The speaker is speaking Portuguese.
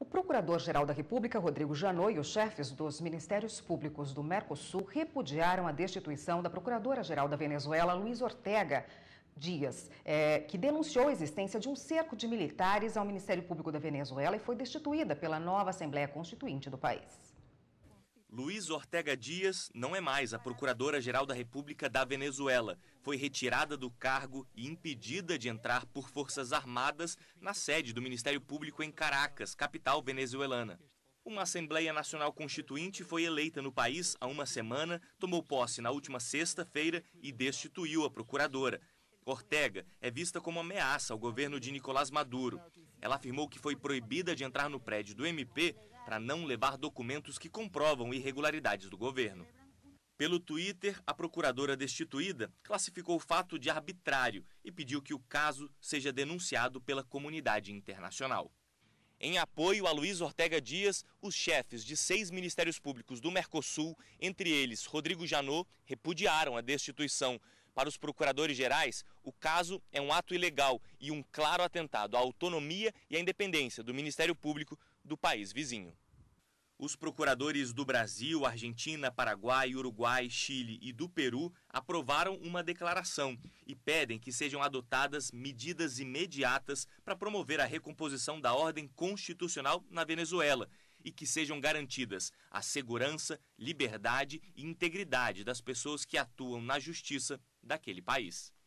O Procurador-Geral da República, Rodrigo Janot, e os chefes dos Ministérios Públicos do Mercosul repudiaram a destituição da Procuradora-Geral da Venezuela, Luiz Ortega, Dias, é, que denunciou a existência de um cerco de militares ao Ministério Público da Venezuela e foi destituída pela nova Assembleia Constituinte do país. Luiz Ortega Dias não é mais a Procuradora-Geral da República da Venezuela. Foi retirada do cargo e impedida de entrar por Forças Armadas na sede do Ministério Público em Caracas, capital venezuelana. Uma Assembleia Nacional Constituinte foi eleita no país há uma semana, tomou posse na última sexta-feira e destituiu a procuradora. Ortega é vista como ameaça ao governo de Nicolás Maduro. Ela afirmou que foi proibida de entrar no prédio do MP para não levar documentos que comprovam irregularidades do governo. Pelo Twitter, a procuradora destituída classificou o fato de arbitrário e pediu que o caso seja denunciado pela comunidade internacional. Em apoio a Luiz Ortega Dias, os chefes de seis ministérios públicos do Mercosul, entre eles Rodrigo Janot, repudiaram a destituição para os procuradores gerais, o caso é um ato ilegal e um claro atentado à autonomia e à independência do Ministério Público do país vizinho. Os procuradores do Brasil, Argentina, Paraguai, Uruguai, Chile e do Peru aprovaram uma declaração e pedem que sejam adotadas medidas imediatas para promover a recomposição da ordem constitucional na Venezuela e que sejam garantidas a segurança, liberdade e integridade das pessoas que atuam na justiça daquele país.